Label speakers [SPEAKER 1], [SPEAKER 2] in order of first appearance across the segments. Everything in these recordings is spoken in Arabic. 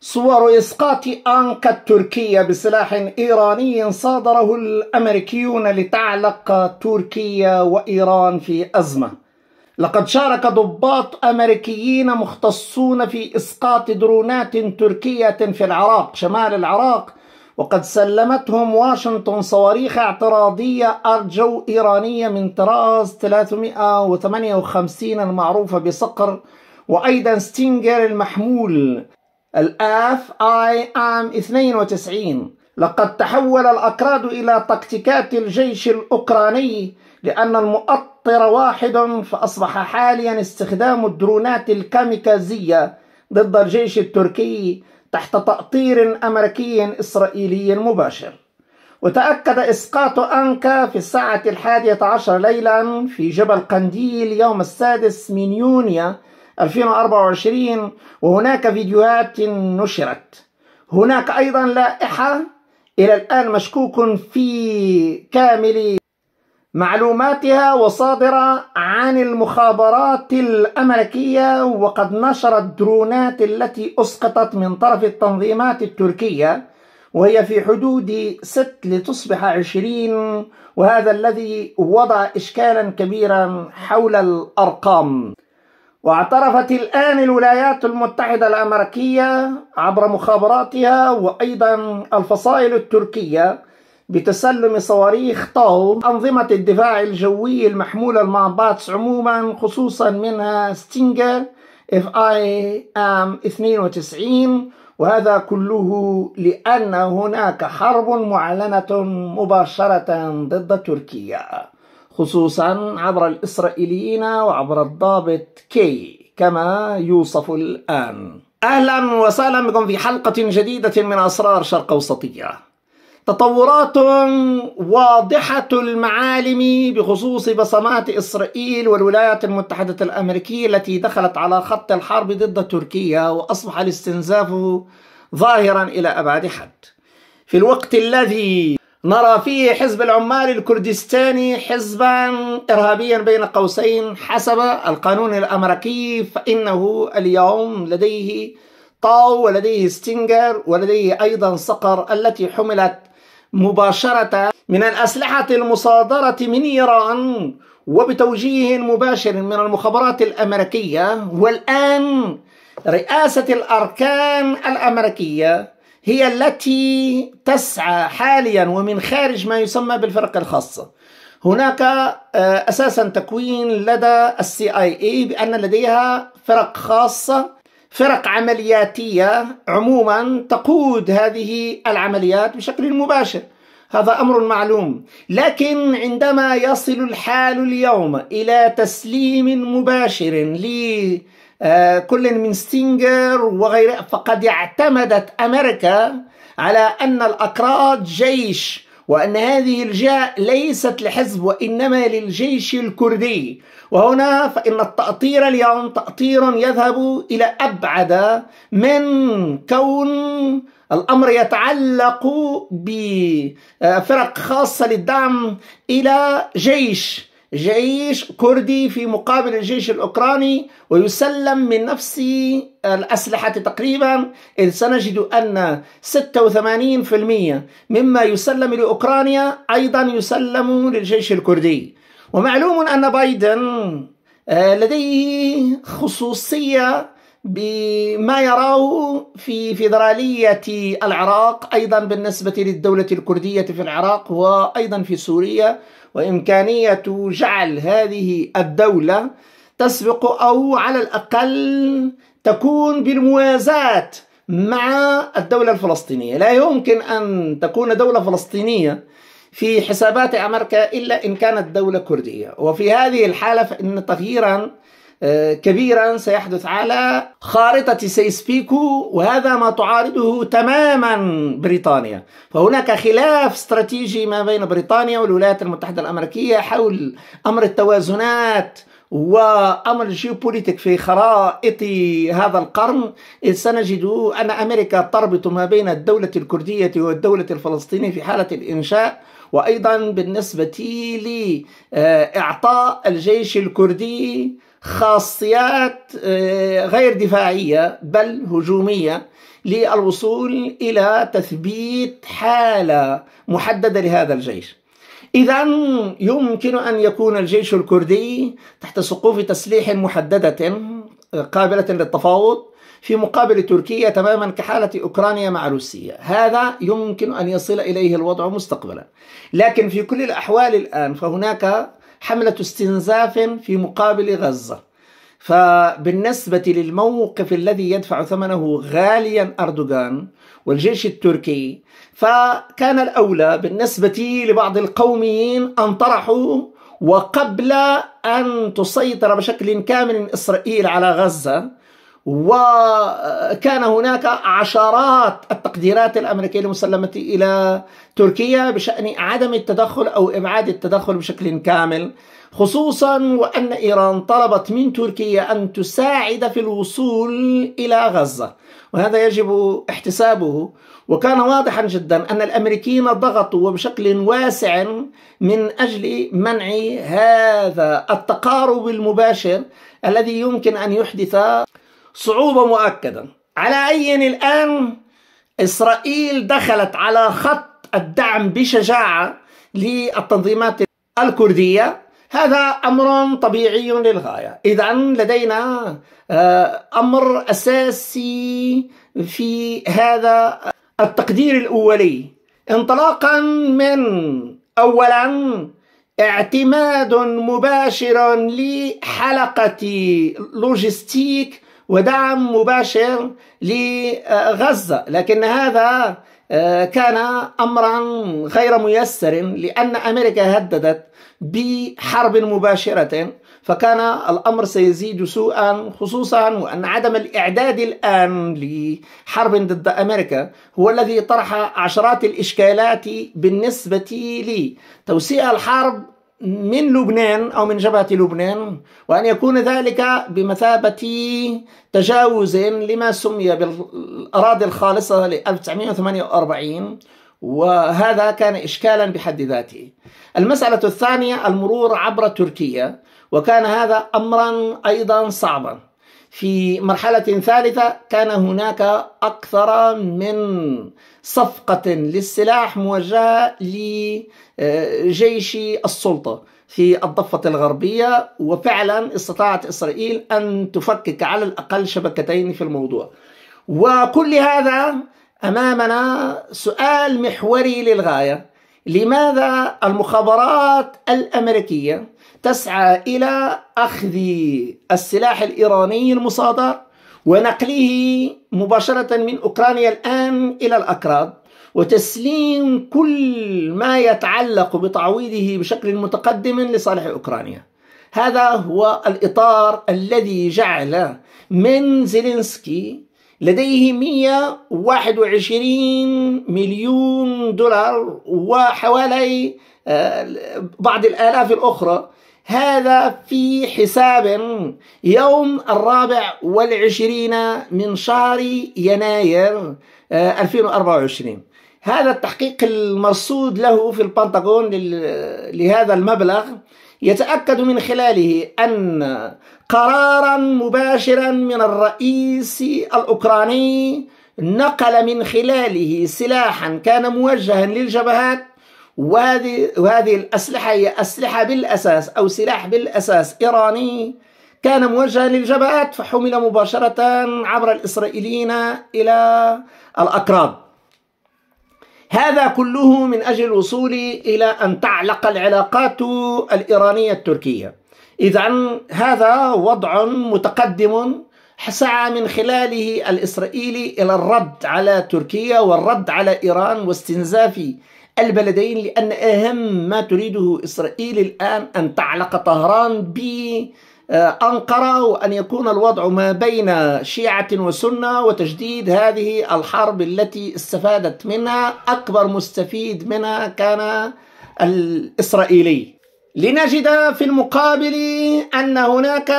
[SPEAKER 1] صور إسقاط أنكا التركية بسلاح إيراني صادره الأمريكيون لتعلق تركيا وإيران في أزمة لقد شارك ضباط أمريكيين مختصون في إسقاط درونات تركية في العراق شمال العراق وقد سلمتهم واشنطن صواريخ اعتراضية أرجو إيرانية من طراز 358 المعروفة بصقر وأيضا ستينجر المحمول الآف آي ام 92 لقد تحول الأكراد إلى تكتيكات الجيش الأوكراني لأن المؤطر واحد فأصبح حاليا استخدام الدرونات الكاميكازية ضد الجيش التركي تحت تأطير أمريكي إسرائيلي مباشر وتأكد إسقاط أنكا في الساعة الحادية عشر ليلا في جبل قنديل يوم السادس من يونيو 2024 وهناك فيديوهات نشرت هناك أيضا لائحة إلى الآن مشكوك في كامل معلوماتها وصادرة عن المخابرات الأمريكية وقد نشرت درونات التي أسقطت من طرف التنظيمات التركية وهي في حدود ست لتصبح عشرين وهذا الذي وضع إشكالا كبيرا حول الأرقام واعترفت الآن الولايات المتحدة الأمريكية عبر مخابراتها وأيضا الفصائل التركية بتسلم صواريخ طاو أنظمة الدفاع الجوي المحمولة باتس عموما خصوصا منها ستينجر اف اي ام 92 وهذا كله لأن هناك حرب معلنة مباشرة ضد تركيا خصوصا عبر الإسرائيليين وعبر الضابط كي كما يوصف الآن أهلا وسهلا بكم في حلقة جديدة من أسرار شرق أوسطية تطورات واضحة المعالم بخصوص بصمات إسرائيل والولايات المتحدة الأمريكية التي دخلت على خط الحرب ضد تركيا وأصبح الاستنزاف ظاهرا إلى أبعد حد في الوقت الذي نرى فيه حزب العمال الكردستاني حزبا إرهابيا بين قوسين حسب القانون الأمريكي فإنه اليوم لديه طاو ولديه ستينجر ولديه أيضا صقر التي حملت مباشرة من الأسلحة المصادرة من إيران وبتوجيه مباشر من المخابرات الأمريكية والآن رئاسة الأركان الأمريكية هي التي تسعى حاليا ومن خارج ما يسمى بالفرق الخاصة هناك آه، أساسا تكوين لدى السي آي إي بأن لديها فرق خاصة فرق عملياتية عموما تقود هذه العمليات بشكل مباشر هذا امر معلوم لكن عندما يصل الحال اليوم الى تسليم مباشر آه، كل من ستينجر وغيره فقد اعتمدت أمريكا على أن الأكراد جيش وأن هذه الجهة ليست لحزب وإنما للجيش الكردي وهنا فإن التأطير اليوم تأطير يذهب إلى أبعد من كون الأمر يتعلق بفرق آه، خاصة للدعم إلى جيش جيش كردي في مقابل الجيش الأوكراني ويسلم من نفس الأسلحة تقريبا إذ سنجد أن 86% مما يسلم لأوكرانيا أيضا يسلم للجيش الكردي ومعلوم أن بايدن آه، لديه خصوصية بما يراه في فيدرالية العراق أيضا بالنسبة للدولة الكردية في العراق وأيضا في سوريا وإمكانية جعل هذه الدولة تسبق أو على الأقل تكون بالموازاة مع الدولة الفلسطينية لا يمكن أن تكون دولة فلسطينية في حسابات أمريكا إلا إن كانت دولة كردية وفي هذه الحالة فإن تغييرا آه، كبيرا سيحدث على خارطة سيسبيكو وهذا ما تعارضه تماما بريطانيا فهناك خلاف استراتيجي ما بين بريطانيا والولايات المتحدة الأمريكية حول أمر التوازنات وامر الجيوبوليتيك في خرائط هذا القرن اذ سنجد ان امريكا تربط ما بين الدوله الكرديه والدوله الفلسطينيه في حاله الانشاء وايضا بالنسبه لاعطاء الجيش الكردي خاصيات آه، غير دفاعية بل هجومية للوصول إلى تثبيت حالة محددة لهذا الجيش إذا يمكن أن يكون الجيش الكردي تحت سقوف تسليح محددة آه، قابلة للتفاوض في مقابل تركيا تماما كحالة أوكرانيا مع روسيا هذا يمكن أن يصل إليه الوضع مستقبلا لكن في كل الأحوال الآن فهناك حملة استنزاف في مقابل غزة فبالنسبة للموقف الذي يدفع ثمنه غاليا أردوغان والجيش التركي فكان الأولى بالنسبة لبعض القوميين أن طرحوا وقبل أن تسيطر بشكل كامل إسرائيل على غزة وكان هناك عشرات التقديرات الامريكيه المسلمه الى تركيا بشان عدم التدخل او ابعاد التدخل بشكل كامل خصوصا وان ايران طلبت من تركيا ان تساعد في الوصول الى غزه وهذا يجب احتسابه وكان واضحا جدا ان الامريكيين ضغطوا بشكل واسع من اجل منع هذا التقارب المباشر الذي يمكن ان يحدث صعوبة مؤكدا على أي الآن إسرائيل دخلت على خط الدعم بشجاعة للتنظيمات الكردية هذا أمر طبيعي للغاية إذا لدينا آه، أمر أساسي في هذا التقدير الأولي انطلاقا من أولا اعتماد مباشر لحلقة لوجستيك ودعم مباشر لغزة لكن هذا آه، كان أمرا غير ميسر لأن أمريكا هددت بحرب مباشرة فكان الأمر سيزيد سوءا خصوصا وأن عدم الإعداد الآن لحرب ضد أمريكا هو الذي طرح عشرات الإشكالات بالنسبة لتوسيع الحرب من لبنان أو من جبهة لبنان وأن يكون ذلك بمثابة تجاوز لما سمي بالأراضي الخالصة ل 1948 وهذا كان إشكالا بحد ذاته المسألة الثانية المرور عبر تركيا وكان هذا أمرا أيضا صعبا في مرحلة ثالثة كان هناك أكثر من صفقة للسلاح موجهة لجيش السلطة في الضفة الغربية وفعلا استطاعت إسرائيل أن تفكك على الأقل شبكتين في الموضوع وكل هذا أمامنا سؤال محوري للغاية لماذا المخابرات الأمريكية تسعى إلى أخذ السلاح الإيراني المصادر ونقله مباشرة من أوكرانيا الآن إلى الأكراد وتسليم كل ما يتعلق بتعويضه بشكل متقدم لصالح أوكرانيا هذا هو الإطار الذي جعل من زيلينسكي لديه 121 مليون دولار وحوالي آه، بعض الآلاف الأخرى هذا في حساب يوم الرابع والعشرين من شهر يناير 2024 آه، هذا التحقيق المرصود له في البنتاغون لهذا المبلغ يتأكد من خلاله أن قرارا مباشرا من الرئيس الأوكراني نقل من خلاله سلاحا كان موجها للجبهات وهذه وهذه الأسلحة هي أسلحة بالأساس أو سلاح بالأساس إيراني كان موجها للجبهات فحمل مباشرة عبر الإسرائيليين إلى الأكراد هذا كله من أجل الوصول إلى أن تعلق العلاقات الإيرانية التركية إذا هذا وضع متقدم سعى من خلاله الإسرائيلي إلى الرد على تركيا والرد على إيران واستنزاف البلدين لأن أهم ما تريده إسرائيل الآن أن تعلق طهران ب أنقرة وأن يكون الوضع ما بين شيعة وسنة وتجديد هذه الحرب التي استفادت منها أكبر مستفيد منها كان الإسرائيلي لنجد في المقابل أن هناك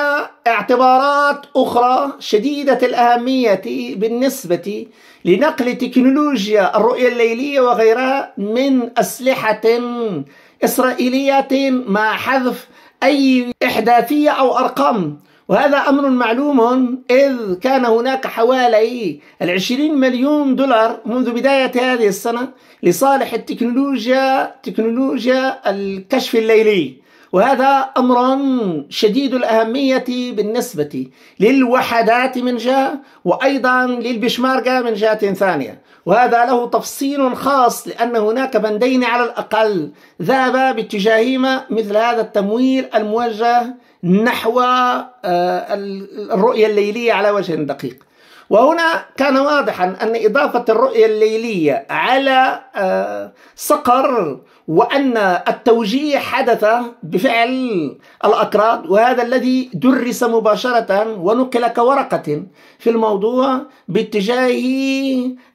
[SPEAKER 1] اعتبارات أخرى شديدة الأهمية بالنسبة لنقل تكنولوجيا الرؤية الليلية وغيرها من أسلحة إسرائيلية مع حذف أي إحداثية أو أرقام وهذا أمر معلوم إذ كان هناك حوالي العشرين مليون دولار منذ بداية هذه السنة لصالح التكنولوجيا تكنولوجيا الكشف الليلي وهذا أمر شديد الأهمية بالنسبة للوحدات من جهة وأيضا للبشماركة من جهة ثانية وهذا له تفصيل خاص لأن هناك بندين على الأقل ذهب باتجاههما مثل هذا التمويل الموجه نحو آه، الرؤية الليلية على وجه دقيق وهنا كان واضحا أن إضافة الرؤية الليلية على صقر آه، وأن التوجيه حدث بفعل الأكراد وهذا الذي درس مباشرة ونقل كورقة في الموضوع باتجاه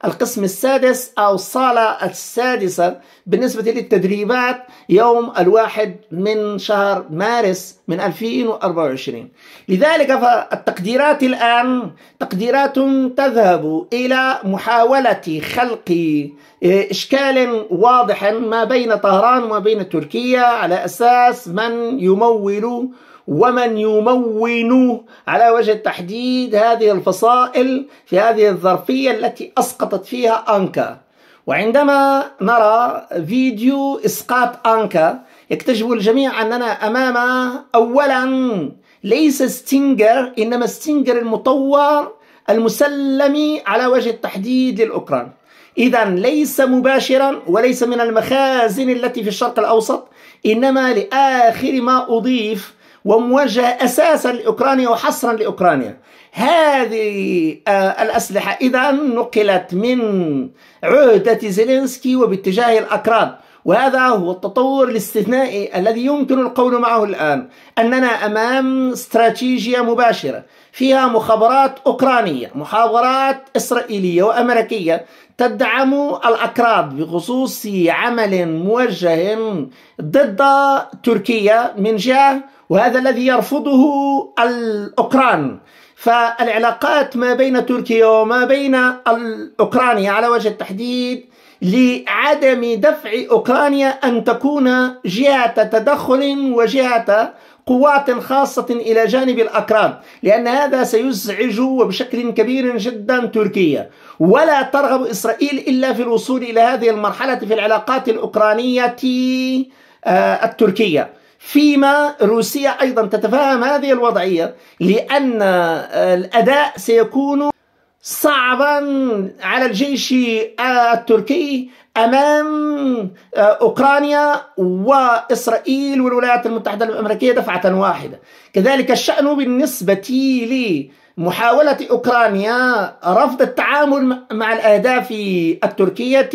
[SPEAKER 1] القسم السادس أو الصالة السادسة بالنسبة للتدريبات يوم الواحد من شهر مارس من 2024 لذلك فالتقديرات الآن تقديرات تذهب إلى محاولة خلق إشكال واضحا ما بين طهران وما بين تركيا على أساس من يمول ومن يمون على وجه التحديد هذه الفصائل في هذه الظرفية التي أسقطت فيها أنكا وعندما نرى فيديو إسقاط أنكا يكتشف الجميع أننا أمام أولا ليس ستينجر إنما ستينجر المطور المسلم على وجه التحديد للأوكران إذا ليس مباشرا وليس من المخازن التي في الشرق الأوسط إنما لآخر ما أضيف وموجه أساسا لأوكرانيا وحصرا لأوكرانيا هذه آه، الأسلحة إذا نقلت من عهدة زيلينسكي وباتجاه الأكراد وهذا هو التطور الاستثنائي الذي يمكن القول معه الآن أننا أمام استراتيجية مباشرة فيها مخابرات أوكرانية مخابرات إسرائيلية وأمريكية تدعم الأكراد بخصوص عمل موجه ضد تركيا من جهة وهذا الذي يرفضه الأوكران فالعلاقات ما بين تركيا وما بين الأوكرانيا على وجه التحديد لعدم دفع أوكرانيا أن تكون جهة تدخل وجهة قوات خاصة إلى جانب الأكراد لأن هذا سيزعج وبشكل كبير جدا تركيا ولا ترغب إسرائيل إلا في الوصول إلى هذه المرحلة في العلاقات الأوكرانية آه، التركية فيما روسيا أيضا تتفاهم هذه الوضعية لأن آه، الأداء سيكون صعبا على الجيش التركي امام آه، اوكرانيا واسرائيل والولايات المتحده الامريكيه دفعه واحده كذلك الشان بالنسبه لمحاوله اوكرانيا رفض التعامل مع الاهداف التركيه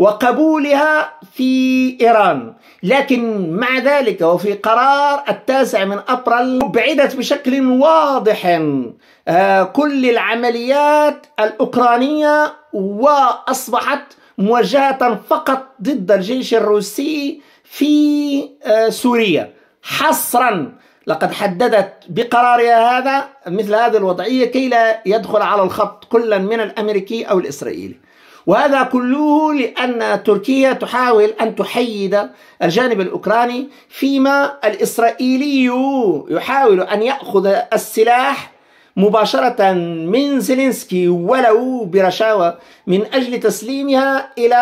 [SPEAKER 1] وقبولها في إيران لكن مع ذلك وفي قرار التاسع من أبريل أبعدت بشكل واضح آه، كل العمليات الأوكرانية وأصبحت مواجهة فقط ضد الجيش الروسي في آه، سوريا حصرا لقد حددت بقرارها هذا مثل هذه الوضعية كي لا يدخل على الخط كل من الأمريكي أو الإسرائيلي وهذا كله لأن تركيا تحاول أن تحيد الجانب الأوكراني فيما الإسرائيلي يحاول أن يأخذ السلاح مباشرة من زيلينسكي ولو برشاوى من أجل تسليمها إلى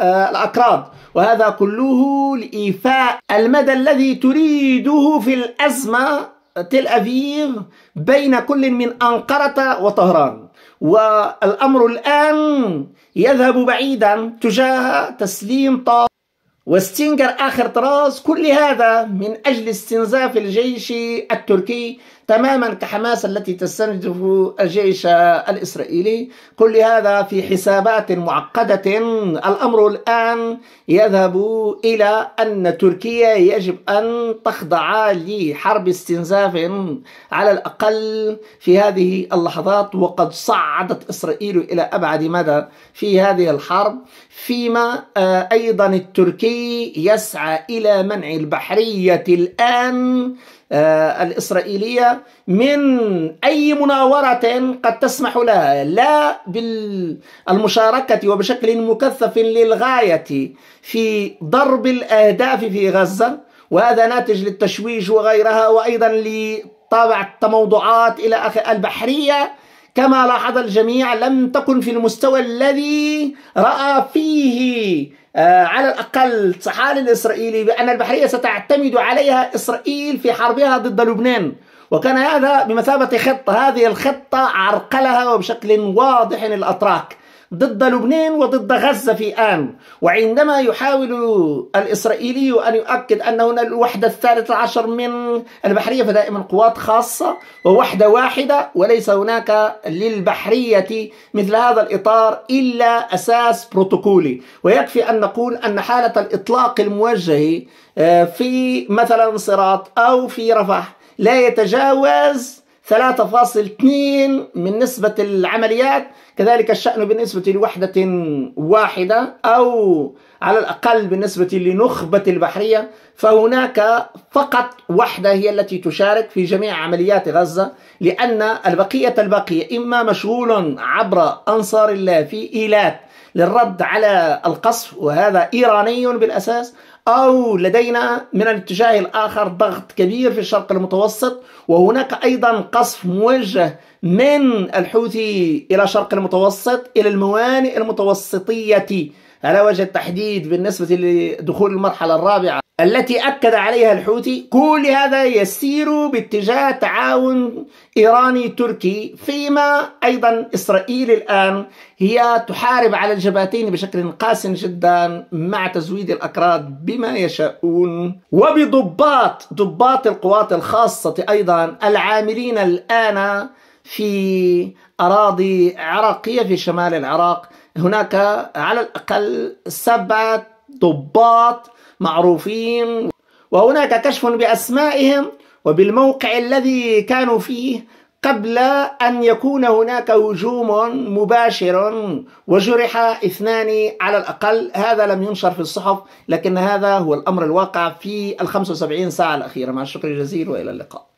[SPEAKER 1] آه، الأكراد وهذا كله لإيفاء المدى الذي تريده في الأزمة تل أبيب بين كل من أنقرة وطهران والأمر الآن يذهب بعيدا تجاه تسليم طاس واستنكر آخر طراز كل هذا من أجل استنزاف الجيش التركي تماما كحماس التي تستنده الجيش الإسرائيلي كل هذا في حسابات معقدة الأمر الآن يذهب إلى أن تركيا يجب أن تخضع لحرب استنزاف على الأقل في هذه اللحظات وقد صعدت إسرائيل إلى أبعد مدى في هذه الحرب فيما آه، أيضا التركي يسعى إلى منع البحرية الآن آه، الإسرائيلية من أي مناورة قد تسمح لها لا بالمشاركة وبشكل مكثف للغاية في ضرب الأهداف في غزة وهذا ناتج للتشويش وغيرها وأيضا لطابع التموضعات إلى آخر البحرية كما لاحظ الجميع لم تكن في المستوى الذي رأى فيه آه، على الأقل صحان الإسرائيلي بأن البحرية ستعتمد عليها إسرائيل في حربها ضد لبنان وكان هذا بمثابة خطة هذه الخطة عرقلها وبشكل واضح الأتراك ضد لبنان وضد غزة في آن وعندما يحاول الإسرائيلي أن يؤكد أن هنا الوحدة الثالثة عشر من البحرية فدائما قوات خاصة ووحدة واحدة وليس هناك للبحرية مثل هذا الإطار إلا أساس بروتوكولي ويكفي أن نقول أن حالة الإطلاق الموجه آه، في مثلا صراط أو في رفح لا يتجاوز 3.2 من نسبة العمليات كذلك الشأن بالنسبة لوحدة واحدة أو على الأقل بالنسبة لنخبة البحرية فهناك فقط وحدة هي التي تشارك في جميع عمليات غزة لأن البقية الباقية إما مشغول عبر أنصار الله في إيلات للرد على القصف وهذا إيراني بالأساس أو لدينا من الاتجاه الآخر ضغط كبير في الشرق المتوسط وهناك أيضا قصف موجه من الحوثي إلى الشرق المتوسط إلى الموانئ المتوسطية على وجه التحديد بالنسبة لدخول المرحلة الرابعة التي أكد عليها الحوثي كل هذا يسير باتجاه تعاون إيراني تركي فيما أيضا إسرائيل الآن هي تحارب على الجبهتين بشكل قاس جدا مع تزويد الأكراد بما يشاءون وبضباط ضباط القوات الخاصة أيضا العاملين الآن في أراضي عراقية في شمال العراق هناك على الأقل سبعة ضباط معروفين وهناك كشف بأسمائهم وبالموقع الذي كانوا فيه قبل أن يكون هناك هجوم مباشر وجرح اثنان على الأقل هذا لم ينشر في الصحف لكن هذا هو الأمر الواقع في الخمس وسبعين ساعة الأخيرة مع الشكر الجزيل وإلى اللقاء